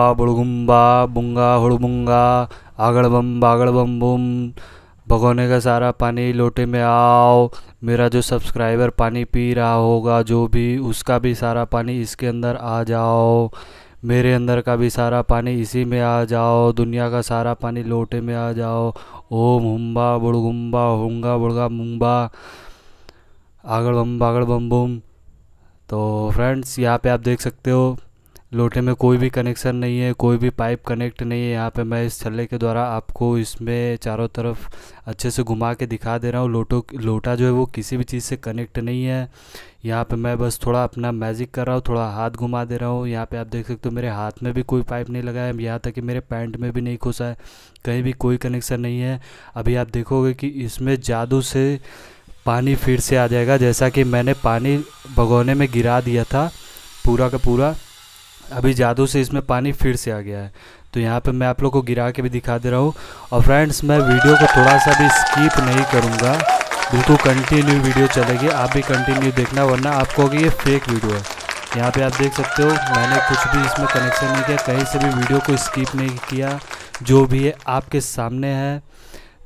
बुड़गुम बुड़गुम्बा बुंगा हुड़बुंगा आगड़ बम बागड़ बम बुम भगोने का सारा पानी लोटे में आओ मेरा जो सब्सक्राइबर पानी पी रहा होगा जो भी उसका भी सारा पानी इसके अंदर आ जाओ मेरे अंदर का भी सारा पानी इसी में आ जाओ दुनिया का सारा पानी लोटे में आ जाओ ओम हुम्बा बुड़गुम्बा हुंगा बुड़गा मुंबा आगड़ बम बागड़ बम बुम तो फ्रेंड्स यहाँ पे आप देख सकते हो लोटे में कोई भी कनेक्शन नहीं है कोई भी पाइप कनेक्ट नहीं है यहाँ पे मैं इस छल्ले के द्वारा आपको इसमें चारों तरफ अच्छे से घुमा के दिखा दे रहा हूँ लोटो लोटा जो है वो किसी भी चीज़ से कनेक्ट नहीं है यहाँ पे मैं बस थोड़ा अपना मैजिक कर रहा हूँ थोड़ा हाथ घुमा दे रहा हूँ यहाँ पे आप देख सकते हो मेरे हाथ में भी कोई पाइप नहीं लगा है यहाँ तक कि मेरे पैंट में भी नहीं घुसा है कहीं भी कोई कनेक्शन नहीं है अभी आप देखोगे कि इसमें जादू से पानी फिर से आ जाएगा जैसा कि मैंने पानी भगोने में गिरा दिया था पूरा का पूरा अभी जादू से इसमें पानी फिर से आ गया है तो यहाँ पे मैं आप लोग को गिरा के भी दिखा दे रहा हूँ और फ्रेंड्स मैं वीडियो को थोड़ा सा भी स्कीप नहीं करूँगा बिल्कुल कंटिन्यू वीडियो चलेगी आप भी कंटिन्यू देखना वरना आपको कि ये फेक वीडियो है यहाँ पे आप देख सकते हो मैंने कुछ भी इसमें कनेक्शन नहीं किया कहीं से भी वीडियो को स्किप नहीं किया जो भी है आपके सामने है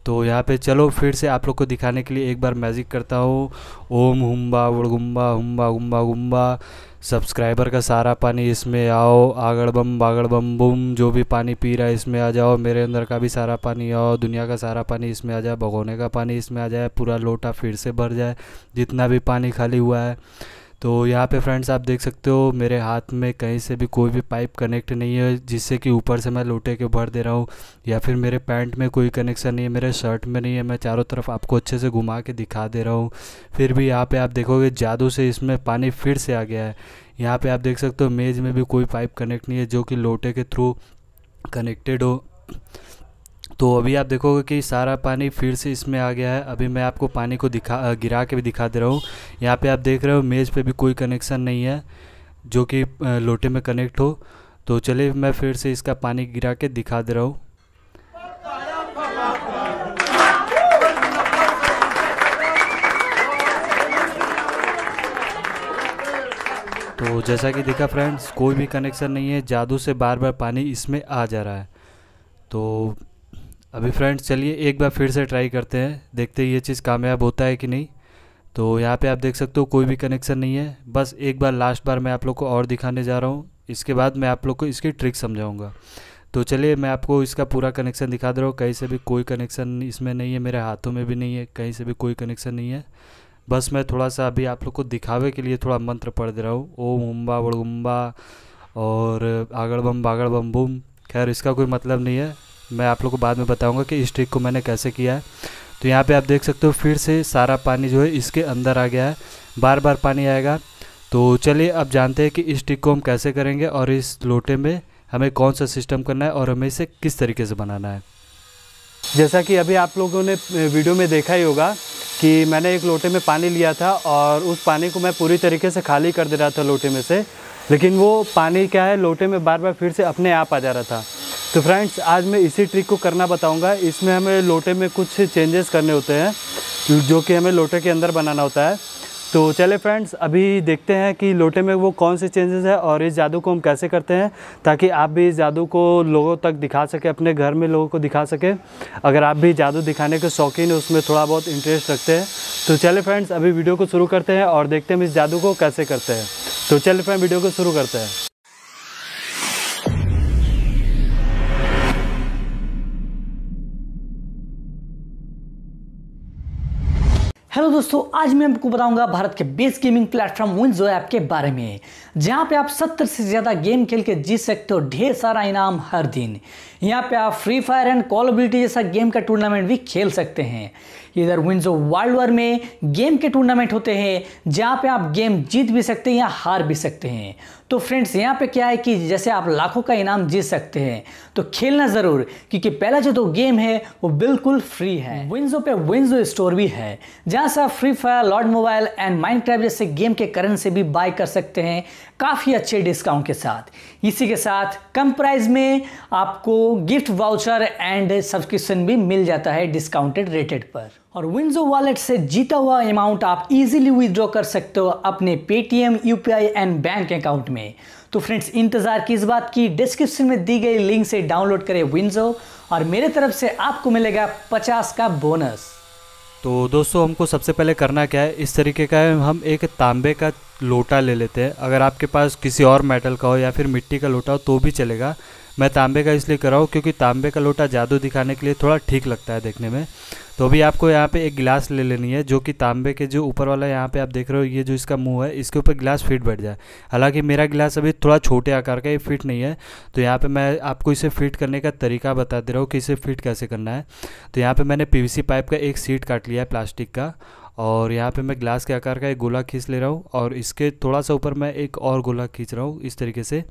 तो यहाँ पे चलो फिर से आप लोग को दिखाने के लिए एक बार मैजिक करता हूँ ओम हुम्बा वड़गुम्बा हुम्बा गुम्बा गुम्बा सब्सक्राइबर का सारा पानी इसमें आओ आगड़ बम बागड़ बम बुम जो भी पानी पी रहा है इसमें आ जाओ मेरे अंदर का भी सारा पानी आओ दुनिया का सारा पानी इसमें आ जाए भगोने का पानी इसमें आ जाए पूरा लोटा फिर से भर जाए जितना भी पानी खाली हुआ है तो यहाँ पे फ्रेंड्स आप देख सकते हो मेरे हाथ में कहीं से भी कोई भी पाइप कनेक्ट नहीं है जिससे कि ऊपर से मैं लोटे के भर दे रहा हूँ या फिर मेरे पैंट में कोई कनेक्शन नहीं है मेरे शर्ट में नहीं है मैं चारों तरफ आपको अच्छे से घुमा के दिखा दे रहा हूँ फिर भी यहाँ पे आप देखोगे जादू से इसमें पानी फिर से आ गया है यहाँ पर आप देख सकते हो मेज़ में भी कोई पाइप कनेक्ट नहीं है जो कि लोटे के थ्रू कनेक्टेड हो तो अभी आप देखोगे कि सारा पानी फिर से इसमें आ गया है अभी मैं आपको पानी को दिखा गिरा के भी दिखा दे रहा हूँ यहाँ पे आप देख रहे हो मेज़ पे भी कोई कनेक्शन नहीं है जो कि लोटे में कनेक्ट हो तो चलिए मैं फिर से इसका पानी गिरा के दिखा दे रहा हूँ तो जैसा कि देखा फ्रेंड्स कोई भी कनेक्शन नहीं है जादू से बार बार पानी इसमें आ जा रहा है तो अभी फ्रेंड्स चलिए एक बार फिर से ट्राई करते हैं देखते हैं ये चीज़ कामयाब होता है कि नहीं तो यहाँ पे आप देख सकते हो कोई भी कनेक्शन नहीं है बस एक बार लास्ट बार मैं आप लोग को और दिखाने जा रहा हूँ इसके बाद मैं आप लोग को इसकी ट्रिक समझाऊँगा तो चलिए मैं आपको इसका पूरा कनेक्शन दिखा दे रहा हूँ कहीं से भी कोई कनेक्शन इसमें नहीं है मेरे हाथों में भी नहीं है कहीं से भी कोई कनेक्शन नहीं है बस मैं थोड़ा सा अभी आप लोग को दिखावे के लिए थोड़ा मंत्र पढ़ दे रहा हूँ ओम उम्बा वड़गुम्बा और आगड़ बम बागड़ बम बुम खैर इसका कोई मतलब नहीं है मैं आप लोग को बाद में बताऊँगा कि इस ट्रिक को मैंने कैसे किया है तो यहाँ पर आप देख सकते हो फिर से सारा पानी जो है इसके अंदर आ गया है बार बार पानी आएगा तो चलिए अब जानते हैं कि इस ट्रिक को हम कैसे करेंगे और इस लोटे में हमें कौन सा सिस्टम करना है और हमें इसे किस तरीके से बनाना है जैसा कि अभी आप लोगों ने वीडियो में देखा ही होगा कि मैंने एक लोटे में पानी लिया था और उस पानी को मैं पूरी तरीके से खाली कर दे रहा था लोटे में से लेकिन वो पानी क्या है लोटे में बार बार फिर से अपने आप आ जा रहा था तो फ्रेंड्स आज मैं इसी ट्रिक को करना बताऊंगा इसमें हमें लोटे में कुछ चेंजेस करने होते हैं जो कि हमें लोटे के अंदर बनाना होता है तो चले फ्रेंड्स अभी देखते हैं कि लोटे में वो कौन से चेंजेस है और इस जादू को हम कैसे करते हैं ताकि आप भी इस जादू को लोगों तक दिखा सके अपने घर में लोगों को दिखा सकें अगर आप भी जादू दिखाने के शौकीन है उसमें थोड़ा बहुत इंटरेस्ट रखते हैं तो चले फ्रेंड्स अभी वीडियो को शुरू करते हैं और देखते हैं हम इस जादू को कैसे करते हैं तो चले फ्रेंड वीडियो को शुरू करते हैं दोस्तों आज मैं आपको बताऊंगा भारत के best gaming platform WinZO app के बारे में जहां पे आप 70 से ज़्यादा गेम खेल के जीत सकते हो ढेर सारा इनाम हर दिन यहां पे आप Free Fire and Call of duty जैसा गेम का टूर्नामेंट भी खेल सकते हैं इधर विंजो वर्ल्ड वार में गेम के टूर्नामेंट होते हैं जहाँ पे आप गेम जीत भी सकते हैं या हार भी सकते हैं तो फ्रेंड्स यहाँ पे क्या है कि जैसे आप लाखों का इनाम जीत सकते हैं तो खेलना ज़रूर क्योंकि पहला जो तो गेम है वो बिल्कुल फ्री है विंजो पे विंजो स्टोर भी है जहाँ से आप Free Fire Lord Mobile and Minecraft जैसे गेम के करेंसी भी बाय कर सकते हैं काफ़ी अच्छे डिस्काउंट के साथ इसी के साथ कम प्राइस में आपको गिफ्ट वाउचर एंड सब्सक्रिप्शन भी मिल जाता है डिस्काउंटेड रेटेड पर और विंजो वॉलेट से जीता हुआ अमाउंट आप इजीली विदड्रॉ कर सकते हो अपने Paytm UPI and bank account में तो फ्रेंड्स इंतज़ार किस बात की डिस्क्रिप्शन में दी गई लिंक से डाउनलोड करें विंजो और मेरे तरफ से आपको मिलेगा पचास का बोनस तो दोस्तों हमको सबसे पहले करना क्या है इस तरीके का है हम एक तांबे का लोटा ले लेते हैं अगर आपके पास किसी और मेटल का हो या फिर मिट्टी का लोटा हो तो भी चलेगा मैं तांबे का इसलिए कर रहा हूँ क्योंकि तांबे का लोटा जादू दिखाने के लिए थोड़ा ठीक लगता है देखने में तो अभी आपको यहाँ पे एक गिलास ले लेनी है जो कि तांबे के जो ऊपर वाला यहाँ पे आप देख रहे हो ये जो इसका मुंह है इसके ऊपर गिलास फिट बैठ जाए हालांकि मेरा गिलास अभी थोड़ा छोटे आकार का ये फिट नहीं है तो यहाँ पे मैं आपको इसे फिट करने का तरीका बता दे रहा हूँ कि इसे फिट कैसे करना है तो यहाँ पर मैंने पी पाइप का एक सीट काट लिया है प्लास्टिक का और यहाँ पे मैं ग्लास के आकार का एक गोला खींच ले रहा हूँ और इसके थोड़ा सा ऊपर मैं एक और गोला खींच रहा हूँ इस तरीके से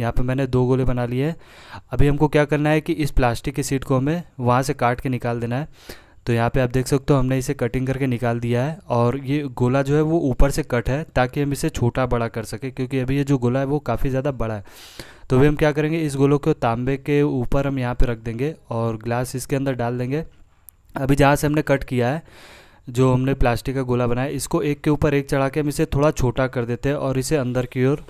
यहाँ पे मैंने दो गोले बना लिए हैं अभी हमको क्या करना है कि इस प्लास्टिक की सीट को हमें वहाँ से काट के निकाल देना है तो यहाँ पे आप देख सकते हो हमने इसे कटिंग करके निकाल दिया है और ये गोला जो है वो ऊपर से कट है ताकि हम इसे छोटा बड़ा कर सकें क्योंकि अभी ये जो गोला है वो काफ़ी ज़्यादा बड़ा है तो अभी हम क्या करेंगे इस गोलों को तांबे के ऊपर हम यहाँ पे रख देंगे और ग्लास इसके अंदर डाल देंगे अभी जहाँ से हमने कट किया है जो हमने प्लास्टिक का गोला बनाया इसको एक के ऊपर एक चढ़ा के हम इसे थोड़ा छोटा कर देते हैं और इसे अंदर की ओर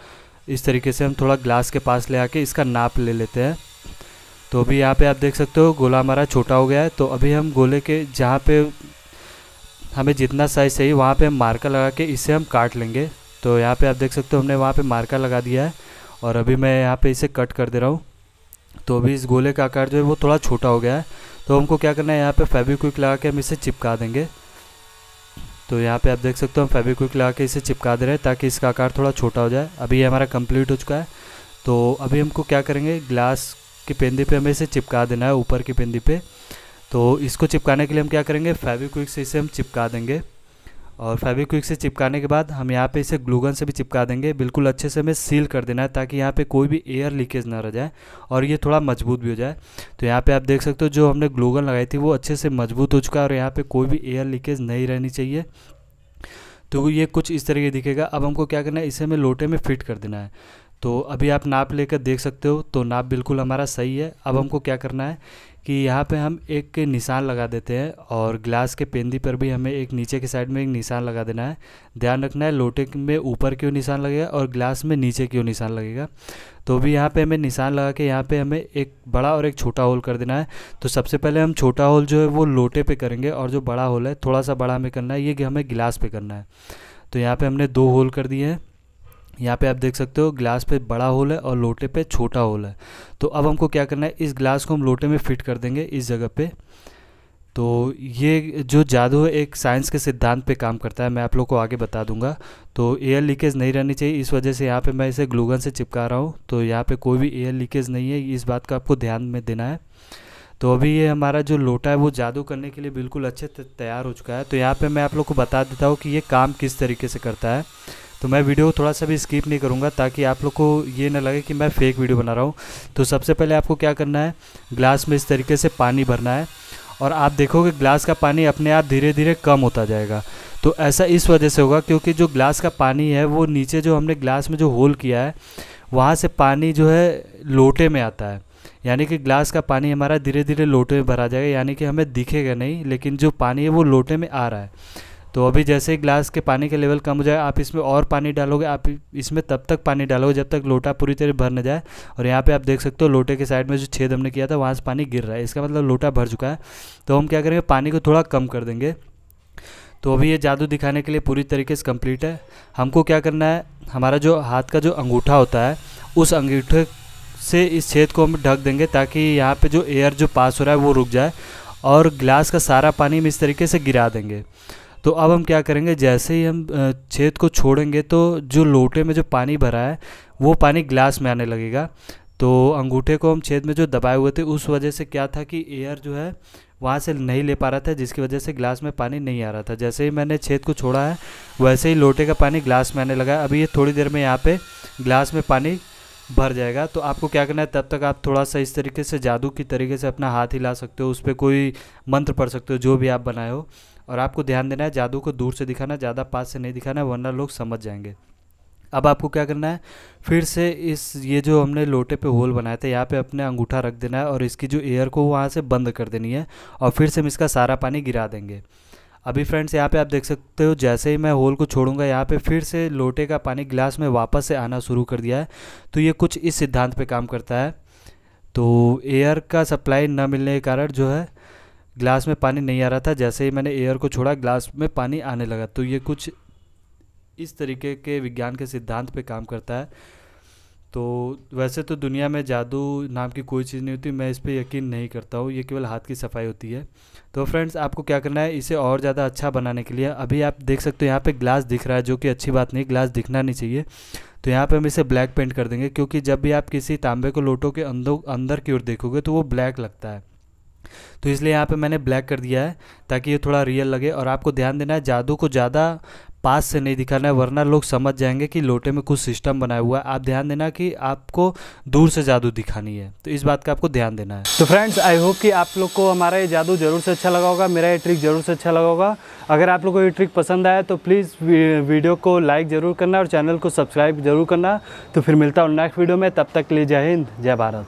इस तरीके से हम थोड़ा ग्लास के पास ले आके इसका नाप ले लेते हैं तो अभी यहाँ पे आप देख सकते हो गोला हमारा छोटा हो गया है तो अभी हम गोले के जहाँ पे हमें जितना साइज़ चाहिए वहाँ पे हम मार्कर लगा के इसे हम काट लेंगे तो यहाँ पे आप देख सकते हो हमने वहाँ पे मार्कर लगा दिया है और अभी मैं यहाँ पे इसे कट कर दे रहा हूँ तो अभी इस गोले का आकार जो है वो थोड़ा छोटा हो गया है तो हमको क्या करना है यहाँ पर फेबिक्विक लगा के हम इसे चिपका देंगे तो यहाँ पर आप देख सकते हो हम फेबिक्विक लगा के इसे चिपका दे रहे हैं ताकि इसका आकार थोड़ा छोटा हो जाए अभी ये हमारा कंप्लीट हो चुका है तो अभी हमको क्या करेंगे ग्लास की पेंदी पे हमें इसे चिपका देना है ऊपर की पेंदी पे तो इसको चिपकाने के लिए हम क्या करेंगे फेविक्विक से इसे हम चिपका देंगे और फेविक्विक से चिपकाने के बाद हम यहाँ पे इसे ग्लूगन से भी चिपका देंगे बिल्कुल अच्छे से हमें सील कर देना है ताकि यहाँ पे कोई भी एयर लीकेज ना रह जाए और ये थोड़ा मजबूत भी हो जाए तो यहाँ पे आप देख सकते हो जो हमने ग्लूगन लगाई थी वो अच्छे से मजबूत हो चुका है और यहाँ पे कोई भी एयर लीकेज नहीं रहनी चाहिए तो ये कुछ इस तरीके दिखेगा अब हमको क्या करना है इसे हमें लोटे में फिट कर देना है तो अभी आप नाप लेकर देख सकते हो तो नाप बिल्कुल हमारा सही है अब हम्म। हमको क्या करना है कि यहाँ पे हम एक निशान लगा देते हैं और ग्लास के पेंदी पर भी हमें एक नीचे के साइड में एक निशान लगा देना है ध्यान रखना है लोटे में ऊपर क्यों निशान लगेगा और ग्लास में नीचे क्यों निशान लगेगा तो अभी यहाँ पे हमें निशान लगा के यहाँ पे हमें एक बड़ा और एक छोटा होल कर देना है तो सबसे पहले हम छोटा होल जो है वो लोटे पर करेंगे और जो बड़ा होल है थोड़ा सा बड़ा हमें करना है ये हमें गिलास पर करना है तो यहाँ पर हमने दो होल कर दिए हैं यहाँ पे आप देख सकते हो ग्लास पे बड़ा होल है और लोटे पे छोटा होल है तो अब हमको क्या करना है इस ग्लास को हम लोटे में फिट कर देंगे इस जगह पे तो ये जो जादू है एक साइंस के सिद्धांत पे काम करता है मैं आप लोग को आगे बता दूंगा तो एयर लीकेज नहीं रहनी चाहिए इस वजह से यहाँ पे मैं इसे ग्लूगन से चिपका रहा हूँ तो यहाँ पे कोई भी एयर लीकेज नहीं है इस बात का आपको ध्यान में देना है तो अभी ये हमारा जो लोटा है वो जादू करने के लिए बिल्कुल अच्छे तैयार हो चुका है तो यहाँ पर मैं आप लोग को बता देता हूँ कि ये काम किस तरीके से करता है तो मैं वीडियो थोड़ा सा भी स्किप नहीं करूँगा ताकि आप लोग को ये ना लगे कि मैं फेक वीडियो बना रहा हूँ तो सबसे पहले आपको क्या करना है ग्लास में इस तरीके से पानी भरना है और आप देखोगे ग्लास का पानी अपने आप धीरे धीरे कम होता जाएगा तो ऐसा इस वजह से होगा क्योंकि जो ग्लास का पानी है वो नीचे जो हमने ग्लास में जो होल किया है वहाँ से पानी जो है लोटे में आता है यानी कि ग्लास का पानी हमारा धीरे धीरे लोटे में भरा जाएगा यानी कि हमें दिखेगा नहीं लेकिन जो पानी है वो लोटे में आ रहा है तो अभी जैसे ही ग्लास के पानी का लेवल कम हो जाए आप इसमें और पानी डालोगे आप इसमें तब तक पानी डालोगे जब तक लोटा पूरी तरह भर न जाए और यहाँ पे आप देख सकते हो लोटे के साइड में जो छेद हमने किया था वहाँ से पानी गिर रहा है इसका मतलब लोटा भर चुका है तो हम क्या करेंगे पानी को थोड़ा कम कर देंगे तो अभी ये जादू दिखाने के लिए पूरी तरीके से कम्प्लीट है हमको क्या करना है हमारा जो हाथ का जो अंगूठा होता है उस अंगूठे से इस छेद को हम ढक देंगे ताकि यहाँ पर जो एयर जो पास हो रहा है वो रुक जाए और ग्लास का सारा पानी हम इस तरीके से गिरा देंगे तो अब हम क्या करेंगे जैसे ही हम छेद को छोड़ेंगे तो जो लोटे में जो पानी भरा है वो पानी ग्लास में आने लगेगा तो अंगूठे को हम छेद में जो दबाए हुए थे उस वजह से क्या था कि एयर जो है वहाँ से नहीं ले पा रहा था जिसकी वजह से ग्लास में पानी नहीं आ रहा था जैसे ही मैंने छेद को छोड़ा है वैसे ही लोटे का पानी ग्लास में आने लगा अभी ये थोड़ी देर में यहाँ पे ग्लास में पानी भर जाएगा तो आपको क्या करना है तब तक आप थोड़ा सा इस तरीके से जादू की तरीके से अपना हाथ हिला सकते हो उस पर कोई मंत्र पढ़ सकते हो जो भी आप बनाए हो और आपको ध्यान देना है जादू को दूर से दिखाना ज़्यादा पास से नहीं दिखाना है वरना लोग समझ जाएंगे अब आपको क्या करना है फिर से इस ये जो हमने लोटे पे होल बनाया था यहाँ पे अपने अंगूठा रख देना है और इसकी जो एयर को वहाँ से बंद कर देनी है और फिर से हम इसका सारा पानी गिरा देंगे अभी फ्रेंड्स यहाँ पे आप देख सकते हो जैसे ही मैं होल को छोड़ूंगा यहाँ पे फिर से लोटे का पानी गिलास में वापस से आना शुरू कर दिया है तो ये कुछ इस सिद्धांत पे काम करता है तो एयर का सप्लाई न मिलने के कारण जो है ग्लास में पानी नहीं आ रहा था जैसे ही मैंने एयर को छोड़ा ग्लास में पानी आने लगा तो ये कुछ इस तरीके के विज्ञान के सिद्धांत पर काम करता है तो वैसे तो दुनिया में जादू नाम की कोई चीज़ नहीं होती मैं इस पर यकीन नहीं करता हूँ ये केवल हाथ की सफाई होती है तो फ्रेंड्स आपको क्या करना है इसे और ज़्यादा अच्छा बनाने के लिए अभी आप देख सकते हो यहाँ पे ग्लास दिख रहा है जो कि अच्छी बात नहीं ग्लास दिखना नहीं चाहिए तो यहाँ पे हम इसे ब्लैक पेंट कर देंगे क्योंकि जब भी आप किसी तांबे को लोटो के अंदर अंदर की ओर देखोगे तो वो ब्लैक लगता है तो इसलिए यहाँ पे मैंने ब्लैक कर दिया है ताकि ये थोड़ा रियल लगे और आपको ध्यान देना है जादू को ज़्यादा पास से नहीं दिखाना है वरना लोग समझ जाएंगे कि लोटे में कुछ सिस्टम बनाया हुआ है आप ध्यान देना कि आपको दूर से जादू दिखानी है तो इस बात का आपको ध्यान देना है तो फ्रेंड्स आई होप कि आप लोग को हमारा ये जादू जरूर से अच्छा लगा होगा मेरा ये ट्रिक जरूर से अच्छा लगा होगा अगर आप लोग को ये ट्रिक पसंद आया तो प्लीज़ वीडियो को लाइक ज़रूर करना और चैनल को सब्सक्राइब जरूर करना तो फिर मिलता हूँ नेक्स्ट वीडियो में तब तक के लिए जय हिंद जय भारत